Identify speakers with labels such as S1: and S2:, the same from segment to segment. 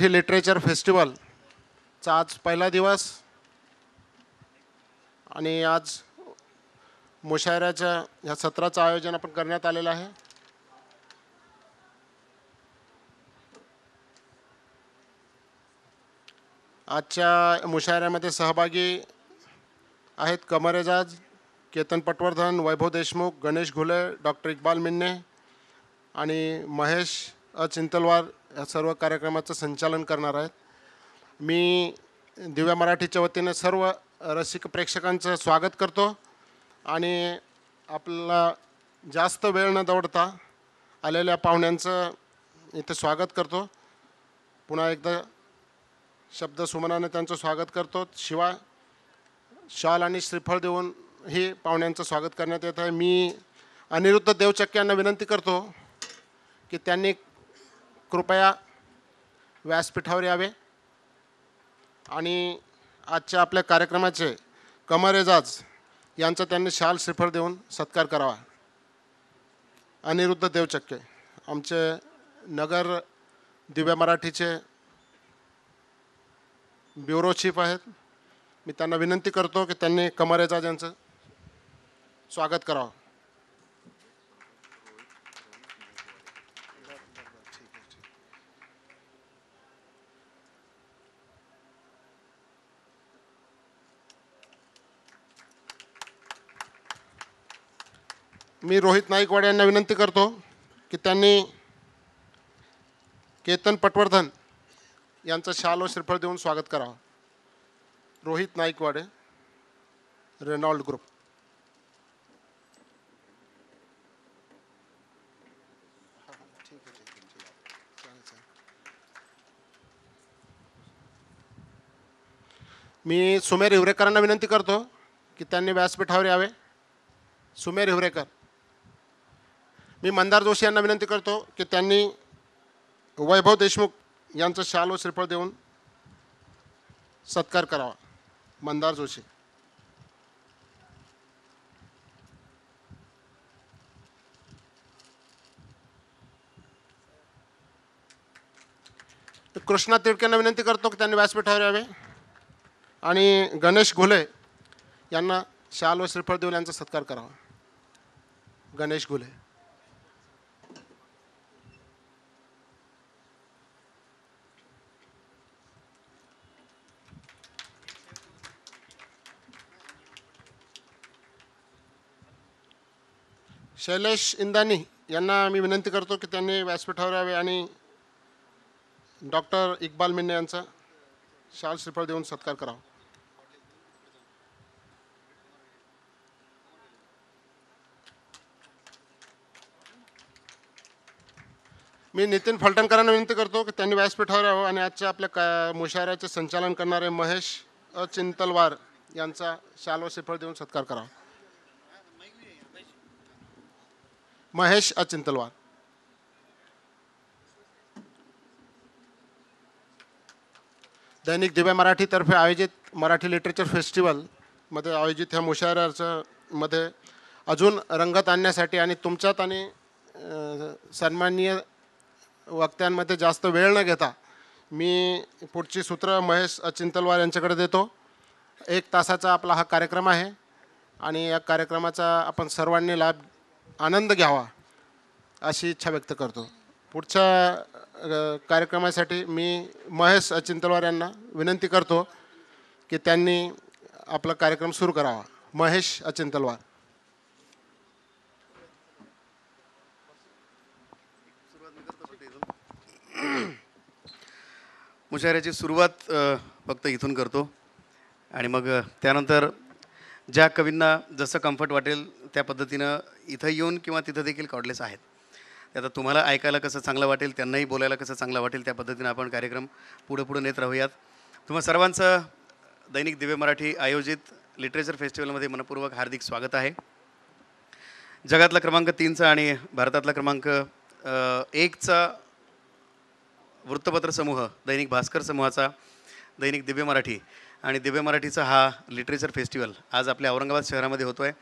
S1: Marathi literature फेस्टिवलचा आज पहिला दिवस आणि आज मुशायऱ्याच्या ह्या सत्राचं आयोजन आपण करण्यात आलेलं आहे आजच्या मुशायऱ्यामध्ये सहभागी आहेत कमर एजाज केतन पटवर्धन वैभव देशमुख गणेश घुले डॉक्टर इक्बाल मिन्ने आणि महेश अचिंतलवार या सर्व कार्यक्रमाचं संचालन करणार आहेत मी दिव्या मराठीच्या वतीनं सर्व रसिक प्रेक्षकांचं स्वागत करतो आणि आपला जास्त वेळ न दौडता आलेल्या पाहुण्यांचं इथे स्वागत करतो पुन्हा एकदा शब्द सुमनाने त्यांचं स्वागत करतो शिवाय शाल आणि श्रीफळ देऊन हे पाहुण्यांचं स्वागत करण्यात येत आहे मी अनिरुद्ध देवचक्क्यांना विनंती करतो की त्यांनी कृपया व्यासपीठावर यावे आणि आजच्या आपल्या कार्यक्रमाचे कमर एजाज यांचा त्यांनी शाल श्रीफळ देऊन सत्कार करावा अनिरुद्ध देवचक्के आमचे नगर दिव्या मराठीचे ब्युरो चीफ आहेत मी त्यांना विनंती करतो की त्यांनी कमर एजाज यांचं स्वागत करावं मी रोहित नाईकवाड यांना विनंती करतो की त्यांनी केतन पटवर्धन यांचं शाल व श्रीफळ देऊन स्वागत करावं रोहित नाईकवाडे रेनॉल्ड ग्रुप मी सुमेर हिवरेकरांना विनंती करतो की त्यांनी व्यासपीठावर यावे सुमेर हिवरेकर मी मंदार जोशी यांना विनंती करतो की त्यांनी वैभव देशमुख यांचं शाल व श्रीफळ देऊन सत्कार करावा मंदार जोशी कृष्णा यांना विनंती करतो की त्यांनी व्यासपीठावर यावे आणि गणेश घुले यांना शाल व श्रीफळ देऊन यांचा सत्कार करावा गणेश घुले शैलेश इंदानी यांना मी विनंती करतो की त्यांनी व्यासपीठावर यावे आणि डॉक्टर इकबाल मिन्ने यांचा शाल श्रीफळ देऊन सत्कार करावा मी नितीन फलटणकरांना विनंती करतो की त्यांनी व्यासपीठावर यावं आणि आजच्या आपल्या का मुशाऱ्याचे संचालन करणारे महेश अचिंतलवार यांचा शाल व श्रीफळ देऊन सत्कार करावा महेश अचिंतलवार दैनिक दिव्या मराठीतर्फे आयोजित मराठी लिटरेचर फेस्टिवलमध्ये आयोजित ह्या मुशायराचं मध्ये अजून रंगत आणण्यासाठी आणि तुमच्यात आणि सन्माननीय वक्त्यांमध्ये जास्त वेळ न घेता मी पुढची सूत्र महेश अचिंतलवार यांच्याकडे देतो एक तासाचा आपला हा कार्यक्रम आहे आणि या कार्यक्रमाचा आपण सर्वांनी लाभ आनंद घ्यावा अशी इच्छा व्यक्त करतो पुढच्या कार्यक्रमासाठी मी महेश अचिंतलवार यांना विनंती करतो की त्यांनी आपला कार्यक्रम सुरू करावा महेश अचिंतलवार
S2: मुशाऱ्याची सुरुवात फक्त इथून करतो आणि मग त्यानंतर ज्या कवींना जसं कम्फर्ट वाटेल त्या पद्धतीनं इथं येऊन किंवा तिथं देखील कॉडलेस आहेत आता तुम्हाला ऐकायला कसं चांगलं वाटेल त्यांनाही बोलायला कसं चांगलं वाटेल त्या पद्धतीनं आपण कार्यक्रम पुढं पुढं नेत राहूयात तुम्हा सर्वांचं दैनिक दिव्य मराठी आयोजित लिटरेचर फेस्टिवलमध्ये मनपूर्वक हार्दिक स्वागत आहे जगातला क्रमांक तीनचा आणि भारतातला क्रमांक एकचा वृत्तपत्र समूह दैनिक भास्कर समूहाचा दैनिक दिव्य मराठी आणि दिव्य मराठीचा हा लिटरेचर फेस्टिवल आज आपल्या औरंगाबाद शहरामध्ये होतो आहे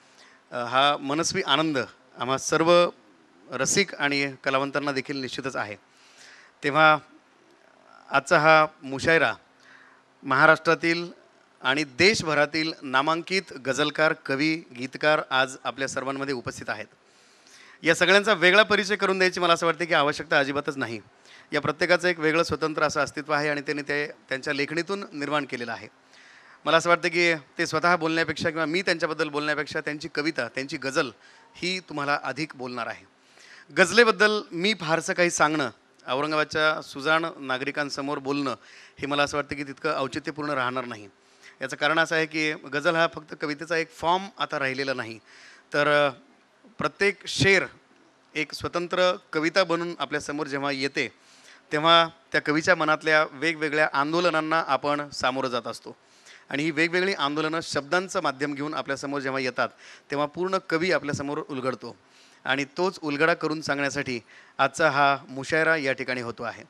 S2: हा मनस्वी आनंद आम्हा सर्व रसिक आणि कलावंतांना देखील निश्चितच आहे तेव्हा आजचा हा मुशायरा महाराष्ट्रातील आणि देशभरातील नामांकित गजलकार कवी गीतकार आज आपल्या सर्वांमध्ये उपस्थित आहेत या सगळ्यांचा वेगळा परिचय करून द्यायची मला असं वाटते की आवश्यकता अजिबातच नाही या प्रत्येकाचं एक वेगळं स्वतंत्र असं अस्तित्व आहे आणि त्यांनी ते त्यांच्या लेखणीतून निर्माण केलेलं आहे मला असं वाटतं की ते स्वतः बोलण्यापेक्षा किंवा मी त्यांच्याबद्दल बोलण्यापेक्षा त्यांची कविता त्यांची गझल ही तुम्हाला अधिक बोलणार आहे गझलेबद्दल मी फारसं काही सांगणं औरंगाबादच्या सुजाण नागरिकांसमोर बोलणं हे मला असं वाटतं की तितकं औचित्यपूर्ण राहणार नाही याचं कारण असं आहे की गझल हा फक्त कवितेचा एक फॉर्म आता राहिलेला नाही तर प्रत्येक शेर एक स्वतंत्र कविता बनून आपल्यासमोर जेव्हा येते तेव्हा त्या कवीच्या मनातल्या वेगवेगळ्या आंदोलनांना आपण सामोरं जात असतो आणि ही वेगवेगळी आंदोलनं शब्दांचं माध्यम घेऊन आपल्यासमोर जेव्हा येतात तेव्हा पूर्ण कवी आपल्यासमोर उलगडतो आणि तोच उलगडा करून सांगण्यासाठी आजचा हा मुशायरा या ठिकाणी होतो आहे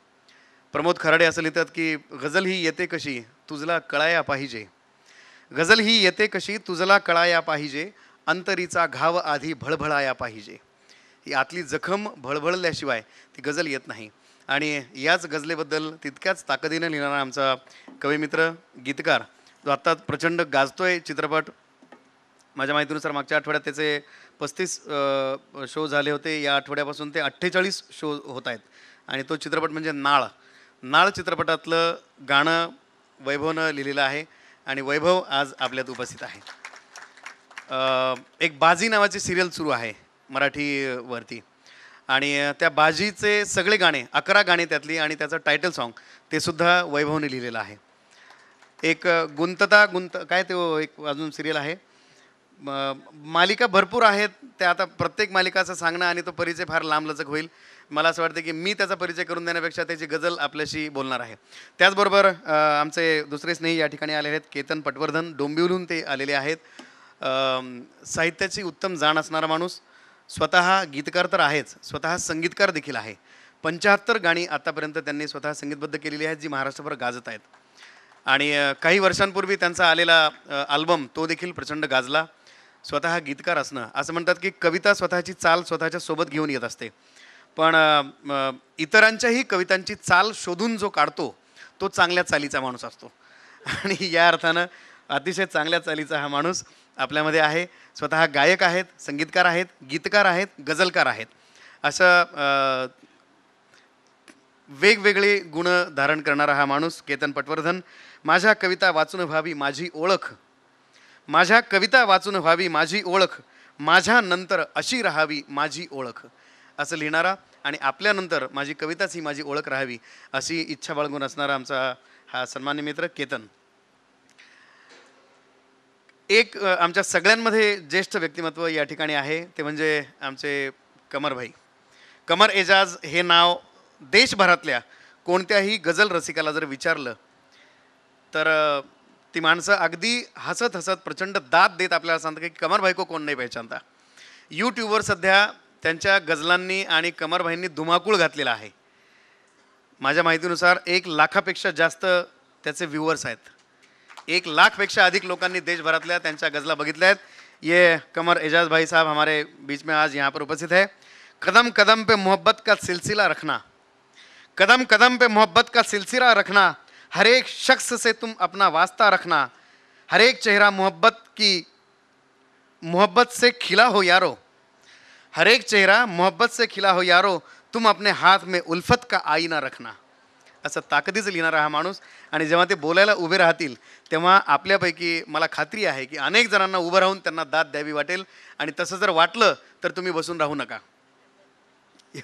S2: प्रमोद खराडे असं लिहितात की गझल ही येते कशी तुझला कळाया पाहिजे गझल ही येते कशी तुझला कळाया पाहिजे अंतरीचा घाव आधी भळभळाया पाहिजे ही आतली जखम भळभळल्याशिवाय ती गझल येत नाही आणि याच गझलेबद्दल तितक्याच ताकदीनं लिहिणारा आमचा कविमित्र गीतकार तो आत्ता प्रचंड गाजतोय चित्रपट माझ्या माहितीनुसार मागच्या आठवड्यात त्याचे पस्तीस शो झाले होते या आठवड्यापासून ते अठ्ठेचाळीस शो होत आहेत आणि तो चित्रपट म्हणजे नाळ नाळ चित्रपटातलं गाणं वैभवनं लिहिलेलं आहे आणि वैभव आज आपल्यात उपस्थित आहे एक बाजी नावाची सिरियल सुरू आहे मराठीवरती आणि त्या बाजीचे सगळे गाणे अकरा गाणे त्यातली आणि त्याचं टायटल सॉन्ग ते सुद्धा वैभवने लिहिलेलं आहे एक गुंतता गुंत काय ते एक अजून सिरियल आहे मालिका भरपूर आहेत त्या आता प्रत्येक मालिकाचं सांगणं आणि तो परिचय फार लांबलचक होईल मला असं वाटतं की मी त्याचा परिचय करून देण्यापेक्षा त्याची गजल आपल्याशी बोलणार आहे त्याचबरोबर आमचे दुसरे स्नेही या ठिकाणी आले आहेत केतन पटवर्धन डोंबिवलहून ते आलेले आहेत साहित्याची उत्तम जाण असणारा माणूस स्वतः गीतकार तर आहेच स्वतः संगीतकार देखील आहे पंचाहत्तर गाणी आतापर्यंत त्यांनी स्वतः संगीतबद्ध केलेली आहेत जी महाराष्ट्रभर गाजत आहेत आणि काही वर्षांपूर्वी त्यांचा आलेला अल्बम तो देखील प्रचंड गाजला स्वतः गीतकार असणं असं म्हणतात की कविता स्वतःची चाल स्वतःच्या सोबत घेऊन येत असते पण इतरांच्याही कवितांची चाल शोधून जो काढतो तो चांगल्या चालीचा माणूस असतो आणि या अर्थानं अतिशय चांगल्या चालीचा हा माणूस आपल्यामध्ये आहे स्वतः गायक आहेत संगीतकार आहेत गीतकार आहेत गझलकार आहेत असं वेगवेगळे गुण धारण करणारा हा माणूस केतन पटवर्धन माझ्या कविता वाचून व्हावी माझी ओळख माझ्या कविता वाचून व्हावी माझी ओळख माझ्यानंतर अशी राहावी माझी ओळख असं लिहिणारा आणि आपल्यानंतर माझी कविताच ही माझी ओळख राहावी अशी इच्छा बाळगून असणारा आमचा हा सन्मान्य मित्र केतन एक आमच्या सगळ्यांमध्ये ज्येष्ठ व्यक्तिमत्व या ठिकाणी आहे ते म्हणजे आमचे कमरभाई कमर एजाज हे नाव देशभरातल्या कोणत्याही गजल रसिकाला जर विचारलं तर ती माणसं अगदी हसत हसत प्रचंड दाद देत आपल्याला सांगतात की कमर को कोण नाही पहचानता यूट्यूबवर सध्या त्यांच्या गजलांनी आणि कमरभाईंनी धुमाकूळ घातलेला आहे माझ्या माहितीनुसार एक लाखापेक्षा जास्त त्याचे व्ह्युअर्स आहेत एक लाखपेक्षा अधिक लोकांनी देशभरातल्या त्यांच्या गजला बघितल्या आहेत ये कमर एजाज भाई साहब हमारे बीच में आज यहाँ पर उपस्थित है कदम कदम पे मोहब्बत का सिलसिला रखना कदम कदम पे मोहब्बत का सिलसिला रखना हर एक शख्स से तुम अपना वास्ता रखना हर एक चेहरा मोहब्बत की मोहब्बत से खिला हो यारो हर एक चेहरा मोहब्बत से खिला हो यारो तुम अपने हाथ में उल्फत का आईना रखना असं ताकदीचं लिहिणारा हा माणूस आणि जेव्हा ते बोलायला उभे राहतील तेव्हा आपल्यापैकी मला खात्री आहे की अनेक जणांना उभं राहून त्यांना दाद द्यावी वाटेल आणि तसं जर वाटलं तर तुम्ही बसून राहू नका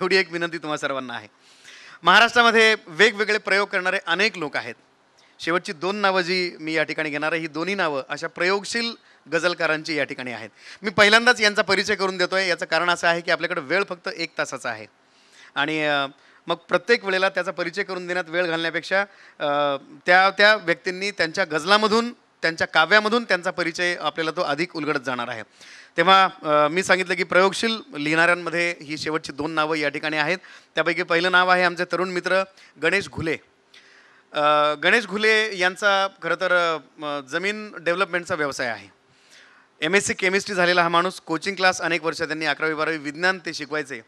S2: एवढी एक विनंती तुम्हा सर्वांना आहे महाराष्ट्रामध्ये वेगवेगळे प्रयोग करणारे अनेक लोक आहेत शेवटची दोन नावं जी मी या ठिकाणी घेणार आहे ही दोन्ही नावं अशा प्रयोगशील गझलकारांची या ठिकाणी आहेत मी पहिल्यांदाच यांचा परिचय करून देतो आहे याचं कारण असं आहे की आपल्याकडे वेळ फक्त एक तासाचा आहे आणि मग प्रत्येक वेळेला त्याचा परिचय करून देण्यात वेळ घालण्यापेक्षा त्या त्या व्यक्तींनी त्यांच्या गझलामधून त्यांच्या काव्यामधून त्यांचा परिचय आपल्याला तो अधिक उलगडत जाणार आहे तेव्हा मी सांगितलं की प्रयोगशील लिहिणाऱ्यांमध्ये ही शेवटची दोन नावं या ठिकाणी आहेत त्यापैकी पहिलं नाव आहे आमचे तरुण मित्र गणेश घुले गणेश घुले यांचा खरं तर जमीन डेव्हलपमेंटचा व्यवसाय आहे एम एस सी केमिस्ट्री झालेला हा माणूस कोचिंग क्लास अनेक वर्ष त्यांनी अकरावी बारावी विज्ञान ते शिकवायचे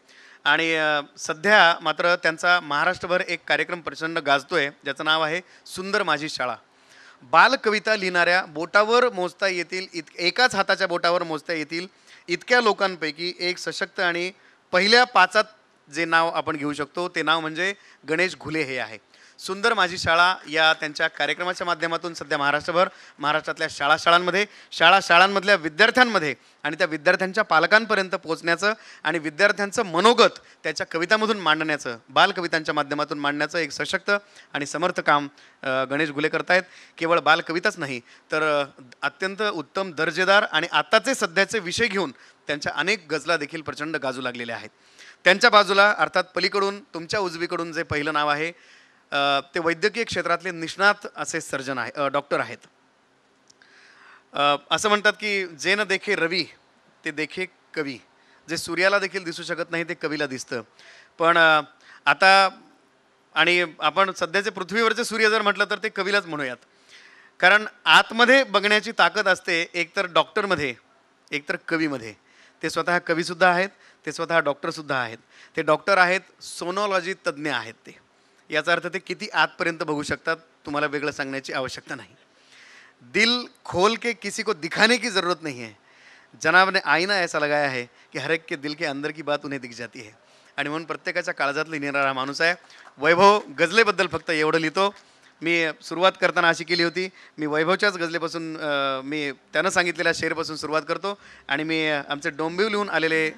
S2: आणि सध्या मात्र त्यांचा महाराष्ट्रभर एक कार्यक्रम प्रचंड गाजतो आहे ज्याचं नाव आहे सुंदर माझी शाळा बालकविता लिहिणाऱ्या बोटावर मोजता येतील इत एकाच हाताच्या बोटावर मोजता येतील इतक्या लोकांपैकी एक सशक्त आणि पहिल्या पाचात जे नाव आपण घेऊ शकतो ते नाव म्हणजे गणेश घुले हे आहे सुंदर माझी शाळा या त्यांच्या कार्यक्रमाच्या माध्यमातून सध्या महाराष्ट्रभर महाराष्ट्रातल्या शाळा शाळांमध्ये शाळा शाळांमधल्या विद्यार्थ्यांमध्ये आणि त्या विद्यार्थ्यांच्या पालकांपर्यंत पोहोचण्याचं आणि विद्यार्थ्यांचं मनोगत त्याच्या कवितामधून मांडण्याचं बालकवितांच्या माध्यमातून मांडण्याचं एक सशक्त आणि समर्थ काम गणेश गुले करतायत केवळ बालकविताच नाही तर अत्यंत उत्तम दर्जेदार आणि आत्ताचे सध्याचे विषय घेऊन त्यांच्या अनेक गजला देखील प्रचंड गाजू लागलेल्या आहेत त्यांच्या बाजूला अर्थात पलीकडून तुमच्या उजवीकडून जे पहिलं नाव आहे ते वैद्यकीय क्षेत्रातले निष्णात असे सर्जन आहे डॉक्टर आहेत असं म्हणतात की जे न देखे रवी ते देखे कवी जे सूर्याला देखील दिसू शकत नाही ते कवीला दिसतं पण आता आणि आपण सध्याचे पृथ्वीवरचे सूर्य जर म्हटलं तर ते कवीलाच म्हणूयात कारण आतमध्ये बघण्याची ताकद असते एकतर डॉक्टरमध्ये एकतर कवीमध्ये ते स्वतः कवीसुद्धा आहेत ते स्वतः डॉक्टरसुद्धा आहेत ते डॉक्टर आहेत सोनॉलॉजी तज्ज्ञ आहेत ते याचा अर्थ ते किती आतपर्यंत बघू शकतात तुम्हाला वेगळं सांगण्याची आवश्यकता नाही दिल खोल के किसी को दिखाने की ज़रूरत नाही आहे जनाब ने आईना ऐसा लगाया है की हर एक के दिल के अंदर की बात उन्हें दिख जाती है आणि म्हणून प्रत्येकाच्या काळजात लिहिणारा माणूस आहे वैभव गजलेबद्दल फक्त एवढं लिहितो मी सुरुवात करताना अशी केली होती मी वैभवच्याच गजलेपासून मी त्यानं सांगितलेल्या शेरपासून सुरुवात करतो आणि मी आमचे डोंबिव लिहून आलेले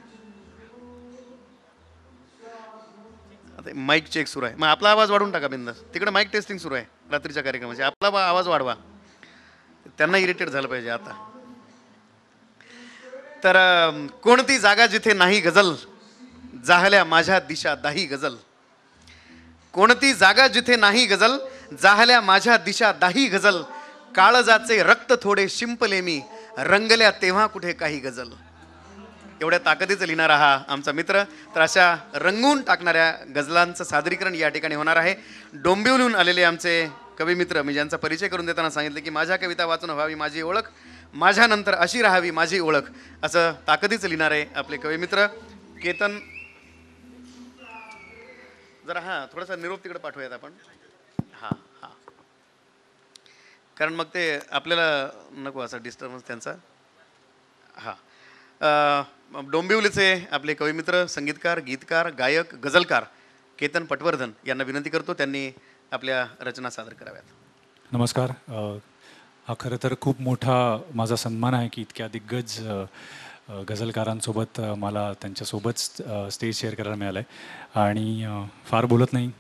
S2: आता माईक चेक सुरू आहे मग आपला आवाज वाढून टाका बिंदास तिकडे माईक टेस्टिंग सुरू आहे रात्रीच्या कार्यक्रमाची आपला आवाज वाढवा त्यांना इरिटेट झालं पाहिजे आता तर कोणती जागा जिथे नाही गजल जाहल्या माझ्या दिशा दाही गजल कोणती जागा जिथे नाही गजल जाहल्या माझ्या दिशा दाही गजल काळजाचे रक्त थोडे शिंपले मी रंगल्या तेव्हा कुठे काही गजल एवढ्या ताकदीचं लिहिणारा हा आमचा मित्र तर अशा रंगून टाकणाऱ्या गजलांचं सादरीकरण या ठिकाणी होणार आहे डोंबिवलून आलेले आमचे कवी मित्र मी ज्यांचा परिचय करून देताना सांगितलं की माझ्या कविता वाचून व्हावी माझी ओळख माझ्यानंतर अशी राहावी माझी ओळख असं ताकदीचं आहे आपले कवी मित्र केतन जरा हां थोडासा निरोप तिकडे पाठवूयात आपण हां हां कारण मग ते आपल्याला नको असा डिस्टर्बन्स त्यांचा हां डोंबिवलीचे आपले कविमित्र संगीतकार गीतकार गायक गझलकार केतन पटवर्धन यांना विनंती करतो त्यांनी आपल्या रचना सादर कराव्यात
S3: नमस्कार हा खरं तर खूप मोठा माझा सन्मान आहे की इतक्या दिग्गज गझलकारांसोबत मला त्यांच्यासोबत स्टेज शेअर करायला मिळालं आहे आणि फार बोलत नाही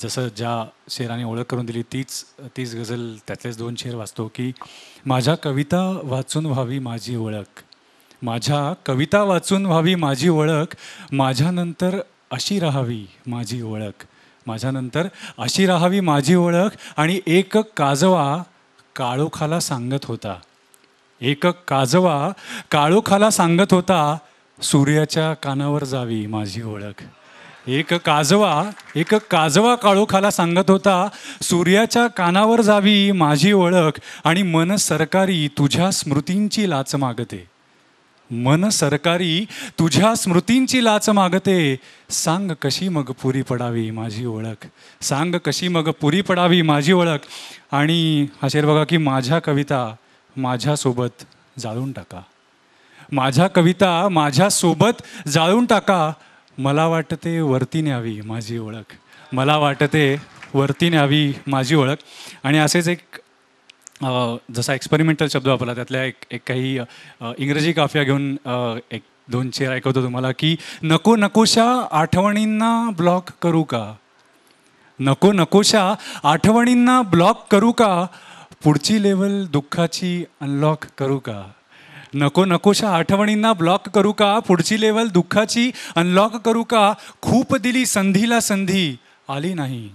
S3: जसं ज्या शेराने ओळख करून दिली तीच तीच गझल त्यातलेच दोन शेर वाचतो की माझ्या कविता वाचून व्हावी माझी ओळख माझ्या कविता वाचून व्हावी माझी ओळख माझ्यानंतर अशी राहावी माझी ओळख माझ्यानंतर अशी राहावी माझी ओळख आणि एक काजवा काळोखाला सांगत होता एक काजवा काळोखाला सांगत होता सूर्याच्या कानावर जावी माझी ओळख एक काजवा एक काजवा काळोखाला सांगत होता सूर्याच्या कानावर जावी माझी ओळख आणि मन सरकारी तुझ्या स्मृतींची लाच मागते मन सरकारी तुझ्या स्मृतींची लाच मागते सांग कशी मग पुरी पडावी माझी ओळख सांग कशी मग पुरी पडावी माझी ओळख आणि असेल बघा की माझ्या कविता माझ्यासोबत जाळून टाका माझ्या कविता माझ्यासोबत जाळून टाका मला वाटते वरती न्यावी माझी ओळख मला वाटते वरती न्यावी माझी ओळख आणि असेच एक जसा एक्सपेरिमेंटल शब्द वापरला त्यातल्या एक एक काही इंग्रजी काफिया घेऊन एक दोन चेअर ऐकवतो तुम्हाला की नको नकोशा आठवणींना ब्लॉक करू का नको नकोशा आठवणींना ब्लॉक करू का पुढची लेवल दुःखाची अनलॉक करू का नको नकोशा आठवणींना ब्लॉक करू का पुढची लेवल दुःखाची अनलॉक करू का खूप दिली संधीला संधी आली नाही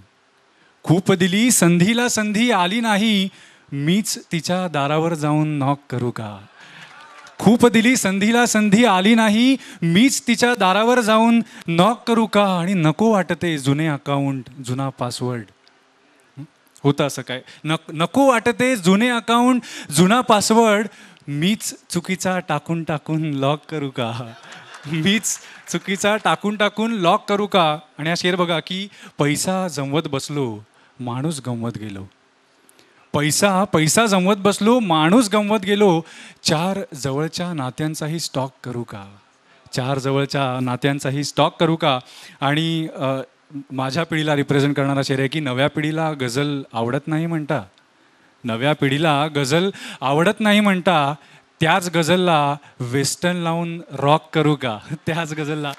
S3: खूप दिली संधीला संधी आली नाही मीच तिच्या दारावर जाऊन नॉक करू का खूप दिली संधीला संधी आली नाही मीच तिच्या दारावर जाऊन नॉक करू का आणि नको वाटते जुने अकाउंट जुना पासवर्ड होतं असं काय नक नको वाटते जुने अकाउंट जुना पासवर्ड मीच चुकीचा टाकून टाकून लॉक करू का मीच चुकीचा टाकून टाकून लॉक करू का आणि हा शेर बघा की पैसा जमवत बसलो माणूस गमवत गेलो पैसा पैसा जमवत बसलो माणूस गमवत गेलो चार जवळच्या नात्यांचाही स्टॉक करू का चार जवळच्या नात्यांचाही स्टॉक करू का आणि माझ्या पिढीला रिप्रेझेंट करणारा शेर आहे की नव्या पिढीला गझल आवडत नाही म्हणता नव्या पिढीला गझल आवडत नाही म्हणता त्याच गझलला वेस्टर्न लावून रॉक करू का त्याच गझलला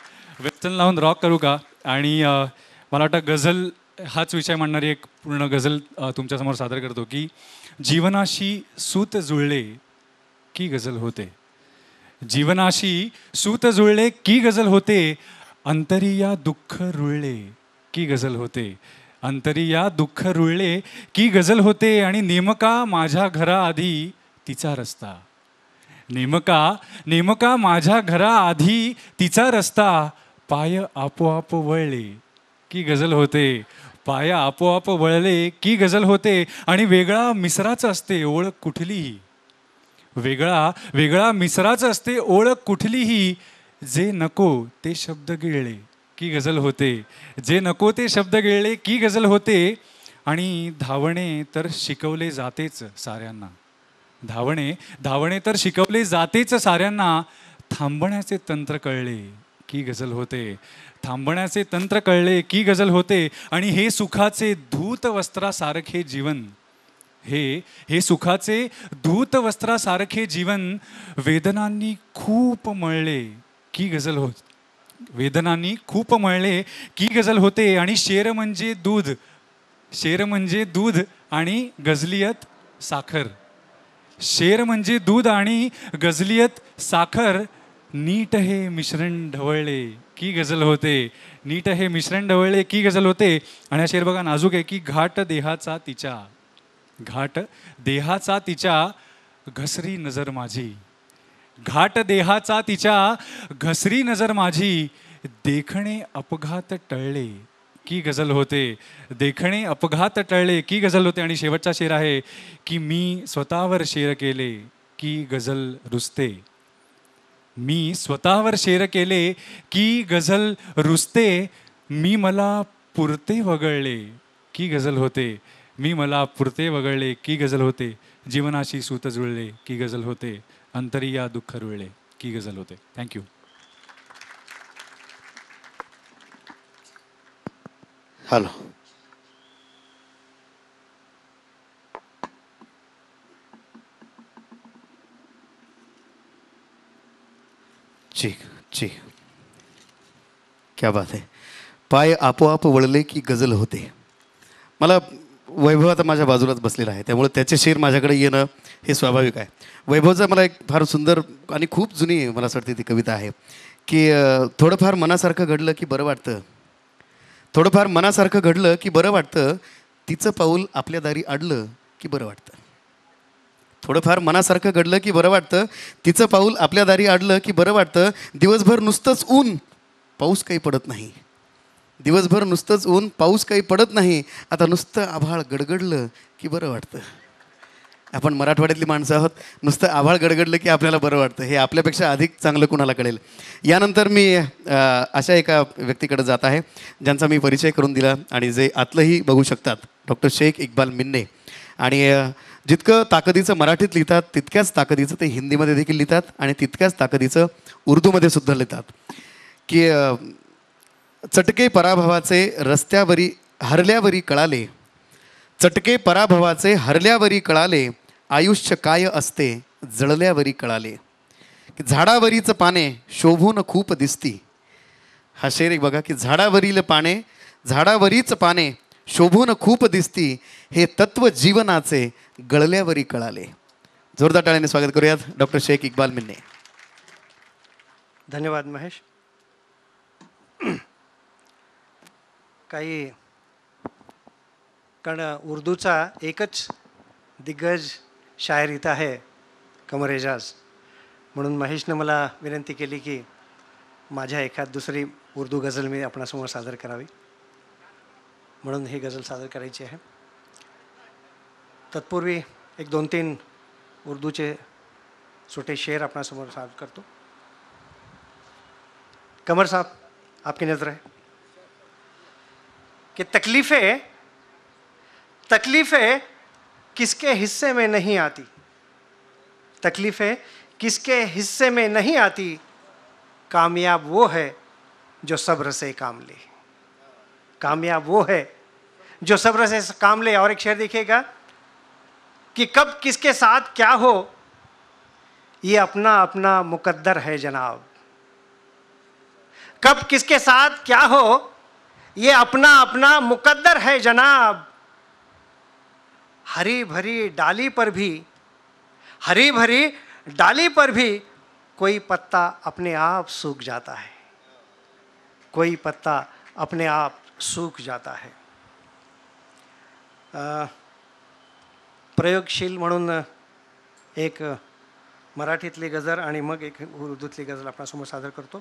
S3: वेस्टर्न लावून रॉक करू का आणि मला वाटतं गझल हाच विषय मांडणारी एक पूर्ण गझल तुमच्यासमोर सादर करतो की जीवनाशी सूत जुळले की गझल होते जीवनाशी सूत जुळले की गझल होते अंतरी या दुःख रुळले की गझल होते अंतरी या दुःख रुळले की गझल होते आणि नेमका माझ्या घराआधी तिचा रस्ता नेमका नेमका माझ्या घराआधी तिचा रस्ता पाय आपोआप वळले की गझल होते पाया आपोआप वळले की गझल होते आणि वेगळा मिसराच असते ओळख कुठलीही वेगळा वेगळा मिसराच असते ओळख कुठलीही जे नको ते शब्द गिळले की गजल होते जे नको ते शब्द गिळले की गझल होते आणि धावणे तर शिकवले जातेच साऱ्यांना धावणे धावणे तर शिकवले जातेच साऱ्यांना थांबण्याचे तंत्र कळले की गजल होते थांबण्याचे तंत्र कळले की गजल होते आणि हे सुखाचे धूत वस्त्रासारखे जीवन हे हे सुखाचे धूत वस्त्रासारखे जीवन वेदनांनी खूप मळले की गझल होत वेदनांनी खूप मळले की गजल होते आणि शेर म्हणजे दूध शेर म्हणजे दूध आणि गझलियत साखर शेर म्हणजे दूध आणि गझलियत साखर नीट हे मिश्रण ढवळले की गझल होते नीट हे मिश्रण ढवळले की गझल होते आणि हा शेर बघा नाजूक आहे की घाट देहाचा तिच्या घाट देहाचा तिच्या घसरी नजर माझी घाट देहाचा तिच्या घसरी नजर माझी देखणे अपघात टळले की गझल होते देखणे अपघात टळले की गझल होते आणि शेवटचा शेर आहे की मी स्वतःवर शेर केले की गझल रुजते मी स्वतःवर शेर केले की गझल रुजते मी मला पुरते वगळले की गझल होते मी मला पुरते वगळले की गझल होते जीवनाशी सूत जुळले की गझल होते अंतरिया या दुःख रुळले की गझल होते थँक्यू
S2: हॅलो जी जी क्या बात आहे पाय आपोआप वळले की गजल होते मला वैभव आता माझ्या बाजूलाच बसलेला आहे त्यामुळे त्याचे शेर माझ्याकडे येणं हे स्वाभाविक आहे वैभवचा मला एक फार सुंदर आणि खूप जुनी मला असं वाटते ती कविता आहे की थोडंफार मनासारखं घडलं की बरं वाटतं थोडंफार मनासारखं घडलं की बरं वाटतं तिचं पाऊल आपल्या दारी अडलं की बरं वाटतं थोडंफार मनासारखं घडलं की बरं वाटतं तिचं पाऊल आपल्या दारी आडलं की बरं वाटतं दिवसभर नुसतंच ऊन पाऊस काही पडत नाही दिवसभर नुसतंच ऊन पाऊस काही पडत नाही आता नुसतं आभाळ गडगडलं की बरं वाटतं आपण मराठवाड्यातली माणसं आहोत नुसतं आभाळ गडगडलं की आपल्याला बरं वाटतं हे आपल्यापेक्षा अधिक चांगलं कुणाला कळेल यानंतर मी अशा एका व्यक्तीकडे जात आहे ज्यांचा मी परिचय करून दिला आणि जे आतलंही बघू शकतात डॉक्टर शेख इक्बाल मिन्ने आणि जितकं ताकदीचं मराठीत लिहितात तितक्याच ताकदीचं ते हिंदीमध्ये देखील लिहितात आणि तितक्याच ताकदीचं उर्दूमध्ये सुद्धा लिहितात की चटके पराभवाचे रस्त्यावरी हरल्यावरी कळाले चटके पराभवाचे हरल्यावरी कळाले आयुष्य काय असते जळल्यावरी कळाले की झाडावरीचं पाने शोभून खूप दिसती हा शेर एक बघा की झाडावरील पाने झाडावरीच पाने शोभून खूप दिसती हे तत्व जीवनाचे गळल्यावरी कळाले जोरदार टाळ्याने स्वागत करूयात डॉक्टर शेख इक्बाल मिन्ने
S4: धन्यवाद महेश काही कारण उर्दूचा एकच दिग्गज शायर इथं आहे कमर एजाज म्हणून महेशनं मला विनंती केली की माझ्या एखाद दुसरी उर्दू गझल मी आपणासमोर सादर करावी म्हणून ही गझल सादर करायची आहे तत्पूर्वी एक दोन तीन उर्दू के छोटे शेर अपना आपणासमोर कर दो कमर साहब आपकी नज़र है कि तकलीफ़ें तकलीफ़ें किसके हिस्से में नहीं आती तकलीफ़ें किसके हिस्से में नहीं आती कामयाब वो है जो सब्र से काम ले कामयाब वो है जो सब्र से काम ले और एक शेर देखिएगा कि कब किसके साथ क्या हो ये अपना अपना मुकद्दर है जनाब कब किसके साथ क्या हो ये अपना अपना मुकद्दर है जनाब हरी भरी डाली पर भी हरी भरी डाली पर भी कोई पत्ता अपने आप सूख जाता है कोई पत्ता अपने आप सूख जाता है आ, प्रयोगशील म्हणून एक मराठीतली गजल आणि मग एक उर्दूतली गजल आपणासमोर सादर करतो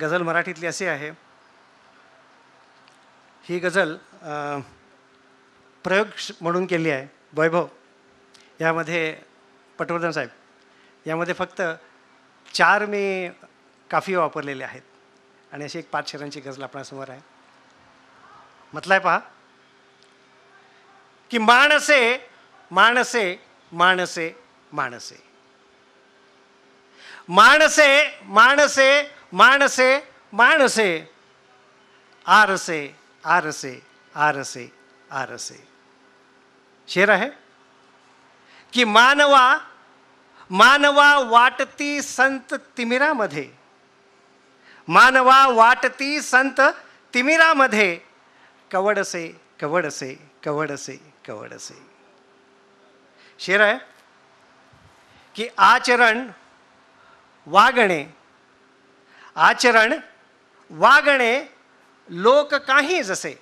S4: गजल मराठीतली अशी आहे ही गजल प्रयोग म्हणून केली आहे वैभव यामध्ये पटवर्धन साहेब यामध्ये फक्त चार मी काफी वापरलेले आहेत आणि अशी एक पाच शेरांची गजल आपल्यासमोर आहे मतलाय आहे पहा की माणसे माणसे माणसे माणसे माणसे माणसे माणसे माणसे आरसे आरसे आरसे आरसे शेर आहे की मानवा मानवा वाटती संत तिमिरामध्ये मानवा वाटती संत तिमिरामध्ये कवडसे कवडसे कवडसे कवर से शेर है कि आचरण वागणे आचरण वागणे लोक काही जसे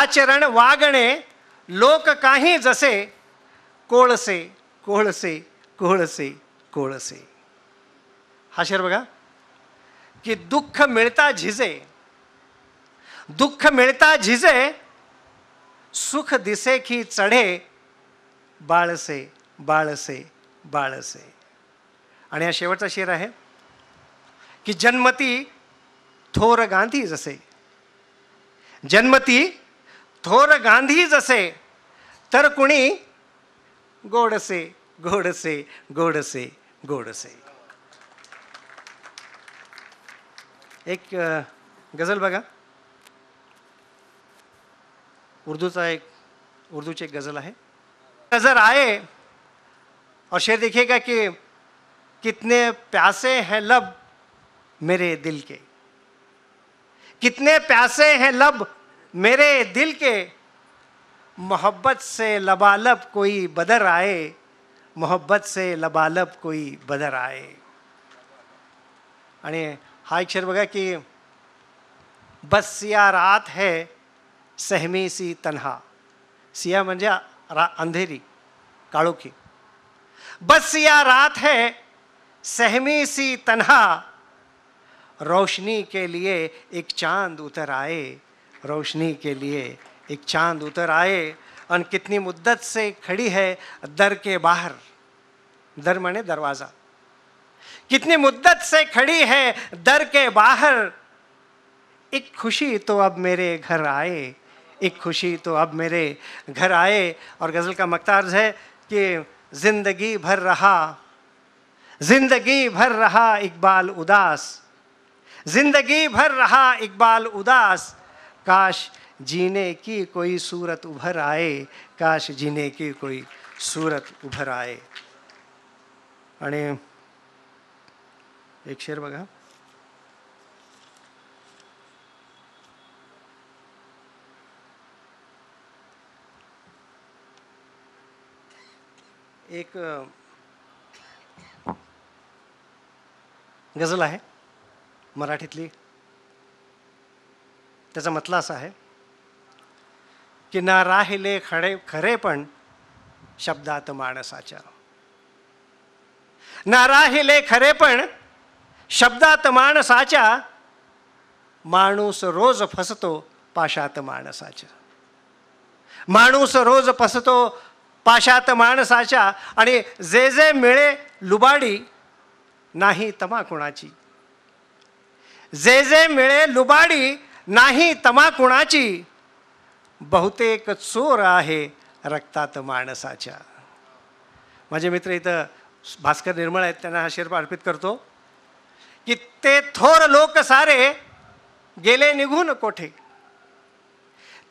S4: आचरण वागणे लोक काही जसे कोळसे कोळसे कोळसे कोळसे हा शेर बघा की दुःख मिळता झिजे दुःख मिळता झिजे सुख दिसे की चढे बाळसे बाळसे बाळसे आणि हा शेवटचा शेर आहे की जन्मती थोर गांधी जसे जन्मती थोर गांधी जसे तर कुणी गोडसे गोडसे गोडसे गोडसे एक गझल बघा उर्दू का एक उर्दू उर्दूची एक गजल है नजर आए और शेर देखिएगा कि कितने प्यासे हैं लब मेरे दिल के कितने प्यासे हैं लब मेरे दिल के मोहब्बत से लबालब कोई बदर आए मोहब्बत से लबालब कोई बदर आए आणि हा एक शेर बघा की बस या रात है सहमी सी तन्हा सिया म्हणजे अंधेरी की बस सिया रात है सहमी सी तन्हा रोशनी के लिए एक चांद उतर आए रोशनी के लिए एक चांद उतर आए और कितनी मुद्दत से खड़ी है दर के बाहर दर मने दरवाज़ा कितनी मुद्दत से खड़ी है दर के बाहर एक खुशी तो अब मेरे घर आए एक खुशी तो अब मेरे घर आए और गज़ल का मकतार्ज है कि ज़िंदगी भर रहा ज़िंदगी भर रहा इकबाल उदास ज़िंदगी भर रहा इकबाल उदास काश जीने की कोई सूरत उभर आए काश जीने की कोई सूरत उभर आए आणि एक शेर बगा एक गझल आहे मराठीतली त्याचा मतला असा आहे की ना राहिले खडे खरे पण शब्दात माणसाच्या ना राहिले खरे पण शब्दात माणसाच्या माणूस रोज फसतो पाशात माणसाच्या माणूस रोज फसतो पाशात माणसाच्या आणि जे जे मिळे लुबाडी नाही तमाकुणाची जे जे मिळे लुबाडी नाही तमाकुणाची बहुतेक चोर आहे रक्तात माणसाच्या माझे मित्र इथं भास्कर निर्मळ आहेत त्यांना हा शेर्प अर्पित करतो की ते थोर लोक सारे गेले निघून कोठे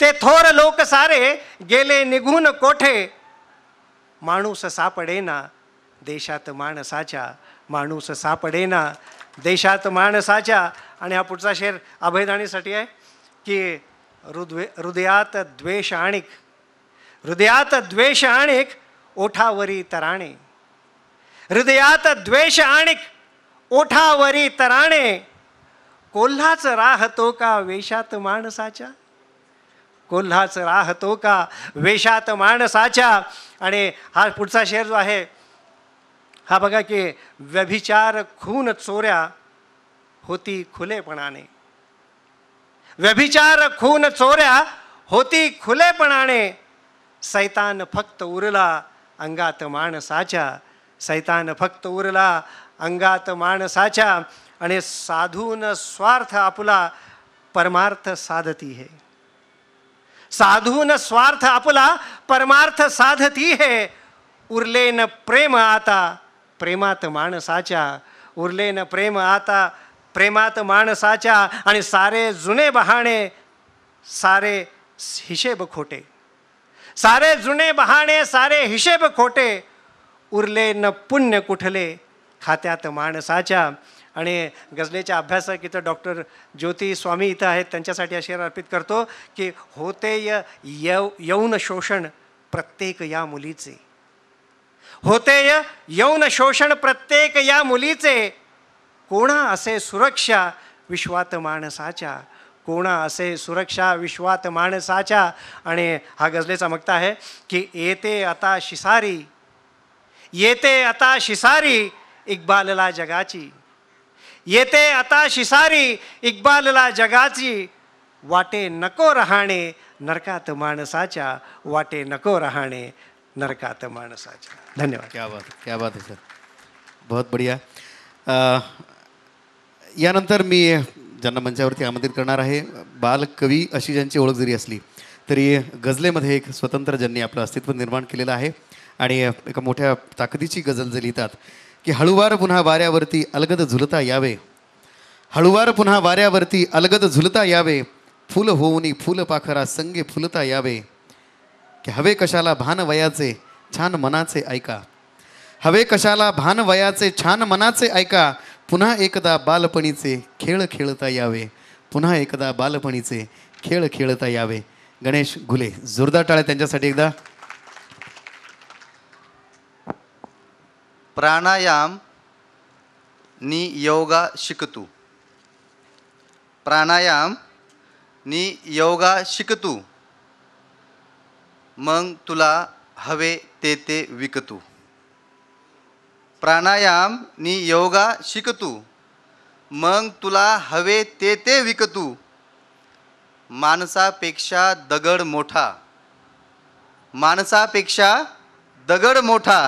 S4: ते थोर लोक सारे गेले निघून कोठे माणूस सापडेना देशात माणसाच्या माणूस सापडेना देशात माणसाच्या आणि हा पुढचा शेर अभयदाणीसाठी आहे की हृदय हृदयात द्वेष आणिक हृदयात द्वेष आणिक ओठावरी तराणे हृदयात द्वेष आणिक ओठावरी तराणे कोल्हाच राहतो का वेशात माणसाच्या कोल्हाच राहतो का वेशात माणसाच्या आणि हा पुढचा शेर जो आहे हा बघा की व्यभिचार खून चोऱ्या होती खुलेपणाने व्यभिचार खून चोऱ्या होती खुलेपणाने सैतान फक्त उरला अंगात माणसाच्या सैतान फक्त उरला अंगात माणसाच्या आणि साधून स्वार्थ आपला परमार्थ साधती हे साधून स्वार्थ आपला परमार्थ साधती हे उरले न प्रेम आता प्रेमात माणसाच्या उरले न प्रेम आता प्रेमात माणसाच्या आणि सारे जुने बहाणे सारे हिशेब खोटे सारे जुने बहाणे सारे हिशेब खोटे उरले न पुण्य कुठले खात्यात माणसाच्या आणि गझलेच्या अभ्यासक इथं डॉक्टर ज्योती स्वामी इथं आहेत त्यांच्यासाठी आशीर्वाद अर्पित करतो की होते य यव यौन शोषण प्रत्येक या मुलीचे होते यौन शोषण प्रत्येक या मुलीचे कोणा असे सुरक्षा विश्वात माणसाच्या कोणा असे सुरक्षा विश्वात माणसाच्या आणि हा गझलेचा मगता आहे की येते आता शिसारी येते आता शिसारी इक्बालला जगाची येते आता शिसारी इकबालला जगाची वाटे नको राहणे नरकात माणसाच्या वाटे नको राहणे नरकात माणसाच्या धन्यवाद क्या बात क्या बात सर
S2: बहुत बढिया यानंतर मी ज्यांना मंचावरती आमंत्रित करणार आहे बालकवी अशी ज्यांची ओळख जरी असली तरी गझलेमध्ये एक स्वतंत्र ज्यांनी आपलं अस्तित्व निर्माण केलेलं आहे आणि एका मोठ्या ताकदीची गझल जे लिहितात की हळूवार पुन्हा वाऱ्यावरती अलगद झुलता यावे हळूवार पुन्हा वाऱ्यावरती अलगद झुलता यावे फुल होऊनी फुल पाखरा संगे फुलता यावे की हवे कशाला भान वयाचे छान मनाचे ऐका हवे कशाला भान वयाचे छान मनाचे ऐका पुन्हा एकदा बालपणीचे खेळ खेळता यावे पुन्हा एकदा बालपणीचे खेळ खेळता यावे गणेश घुले जोरदार टाळ्या त्यांच्यासाठी एकदा
S5: प्राणायाम नी योगा शिकतू प्राणायाम नी योगा शिकतू मग तुला हवे ते ते विकतू प्राणायाम नी योगा शिकतू मग तुला हवे ते ते विकतू माणसापेक्षा दगड मोठा माणसापेक्षा दगड मोठा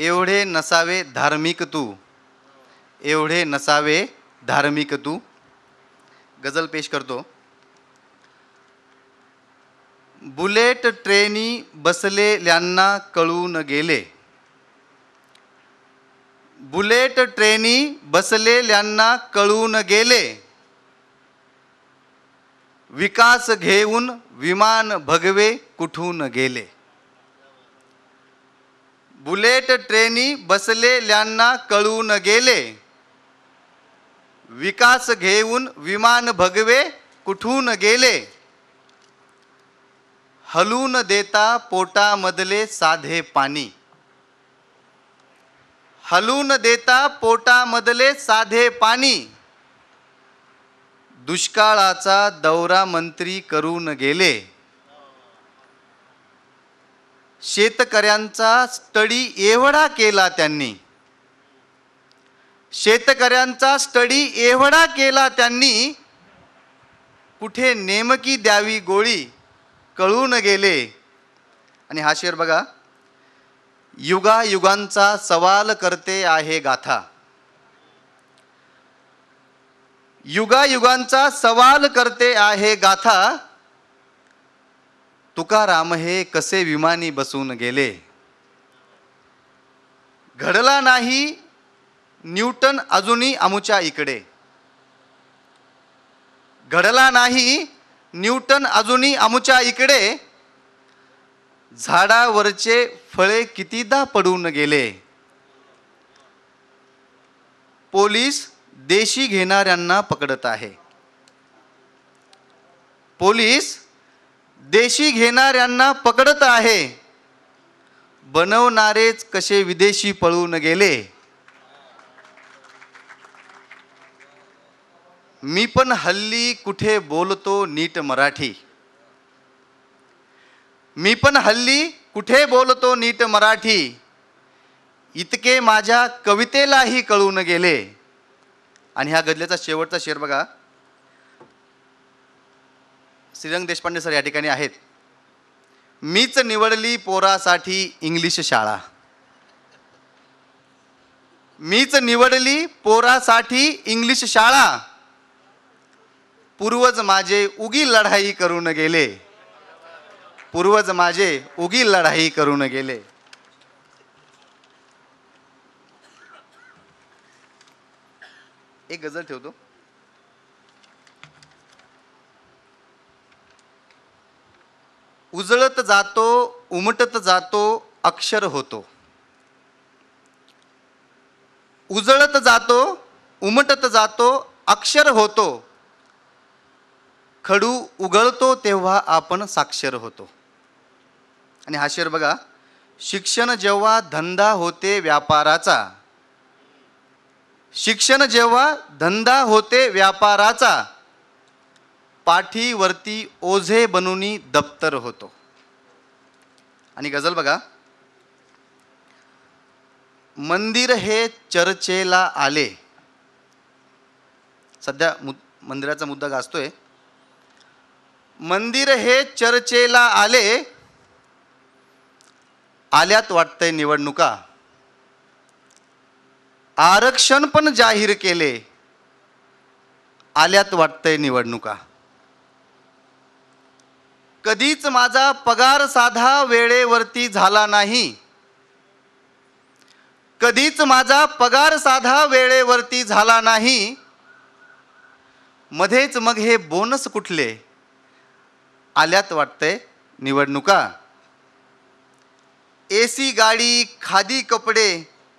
S5: एवढे नसावे धार्मिक तू एवढे नसावे धार्मिक तू गजल पेश करतो बुलेट ट्रेनी बसलेल्यांना कळून गेले बुलेट ट्रेनी बसलेल्यांना कळून गेले विकास घेऊन विमान भगवे कुठून गेले बुलेट ट्रेनी बसलेल्यांना कळून गेले विकास घेऊन विमान भगवे कुठून गेले हलून देता पोटामधले साधे पाणी हलून देता पोटामधले साधे पाणी दुष्काळाचा दौरा मंत्री करून गेले शेतकऱ्यांचा स्टडी एवढा केला त्यांनी शेतकऱ्यांचा स्टडी एवढा केला त्यांनी कुठे नेमकी द्यावी गोळी कळून गेले आणि हा शेर बघा युगांचा सवाल करते आहे गाथा युगा युगांचा सवाल करते आहे गाथा तुकाराम हे कसे विमानी बसून गेले घडला नाही न्यूटन अजूनही आमूच्या इकडे घडला नाही न्यूटन अजूनही आमुच्या इकडे झाडावरचे फळे कितीदा पडून गेले पोलीस देशी घेणाऱ्यांना पकडत आहे पोलीस देशी घेणाऱ्यांना पकडत आहे बनवणारेच कसे विदेशी पळून गेले मी पण हल्ली कुठे बोलतो नीट मराठी मी पण हल्ली कुठे बोलतो नीट मराठी इतके माझ्या कवितेलाही कळून गेले आणि ह्या गजल्याचा शेवटचा शेर बघा श्रीरंग देशपांडे सर या ठिकाणी आहेत मीच निवडली पोरासाठी इंग्लिश शाळा मीच निवडली पोरासाठी इंग्लिश शाळा पूर्वज माझे उगी लढाई करून गेले पूर्वज माझे उगी लढाई करून गेले एक गजल ठेवतो उजळत जातो उमटत जातो अक्षर होतो उजळत जातो उमटत जातो अक्षर होतो खडू उगळतो तेव्हा आपण साक्षर होतो आणि हा शेर बघा शिक्षण जेव्हा धंदा होते व्यापाराचा शिक्षण जेव्हा धंदा होते व्यापाराचा पाठीवरती ओझे बनुनी दप्तर होतो आणि गजल बघा मंदिर हे चर्चेला आले सध्या मु मंदिराचा मुद्दा गाजतोय मंदिर हे चर्चेला आले आल्यात वाटतंय निवडणुका आरक्षण पण जाहीर केले आल्यात वाटतंय निवडणुका कधीच माझा पगार साधा वेळेवरती झाला नाही कधीच माझा पगार साधा वेळेवरती झाला नाही मध्येच मग हे बोनस कुठले आल्यात वाटतंय निवडणुका ए सी गाडी खादी कपडे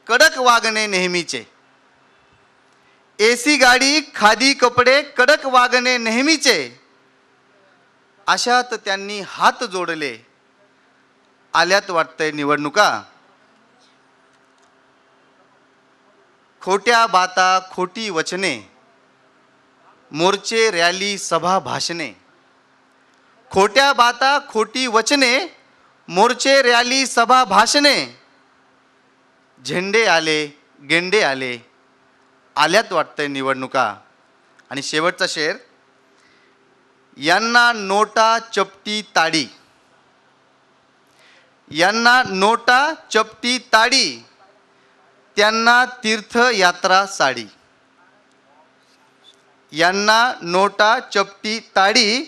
S5: कडक वागणे नेहमीचे ए सी गाडी खादी कपडे कडक वागणे नेहमीचे अशात त्यांनी हात जोडले आल्यात वाटतंय निवडणुका खोट्या बाता खोटी वचने मोर्चे रॅली सभा भाषणे खोट्या बाता खोटी वचने मोर्चे रॅली सभा भाषणे झेंडे आले गेंडे आले आल्यात वाटतंय निवडणुका आणि शेवटचा शेर यांना नोटा चपटी ताडी यांना नोटा चपटी ताडी त्यांना तीर्थयात्रा साडी यांना नोटा चपटी ताडी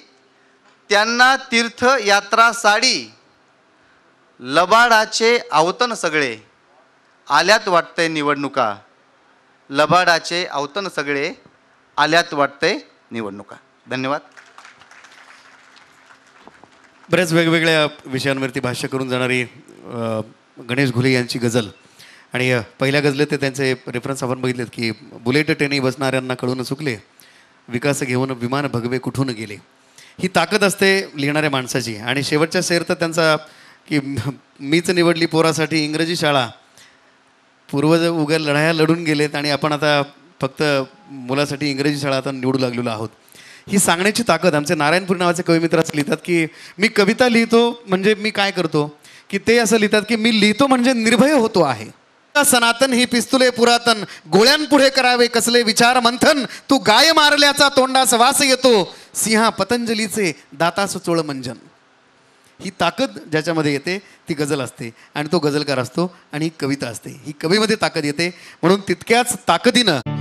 S5: त्यांना तीर्थयात्रा साडी लबाडाचे आवतन सगळे आल्यात वाटतंय निवडणुका लबाडाचे आवतन सगळे आल्यात वाटतंय निवडणुका धन्यवाद
S2: बऱ्याच वेगवेगळ्या विषयांवरती भाष्य करून जाणारी गणेश घुले यांची गझल आणि पहिल्या गजलेत ते त्यांचे रेफरन्स आपण बघितलेत की बुलेट ट्रेनी बसणाऱ्यांना कळून चुकले विकास घेऊन विमान भगवे कुठून गेले ही ताकद असते लिहिणाऱ्या माणसाची आणि शेवटच्या शेर तर त्यांचा की मीच निवडली पोरासाठी इंग्रजी शाळा पूर्वज उगा लढाया लढून गेलेत आणि आपण आता फक्त मुलासाठी इंग्रजी शाळा आता निवडू लागलेलो आहोत ही सांगण्याची ताकद आमचे नारायणपूर नावाचे कविमित्र असं लिहितात की मी कविता लिहितो म्हणजे मी काय करतो की ते असं लिहितात की मी लिहितो म्हणजे निर्भय होतो आहे सनातन ही पिस्तुले पुरातन गोळ्यांपुढे करावे कसले विचार मंथन तू गाय मारल्याचा तोंडास वास येतो सिंहा पतंजलीचे दाता सुचोळ मंजन ही ताकद ज्याच्यामध्ये येते ती गजल असते आणि तो गजलकार असतो आणि ही कविता असते ही कवीमध्ये ताकद येते म्हणून तितक्याच ताकदीनं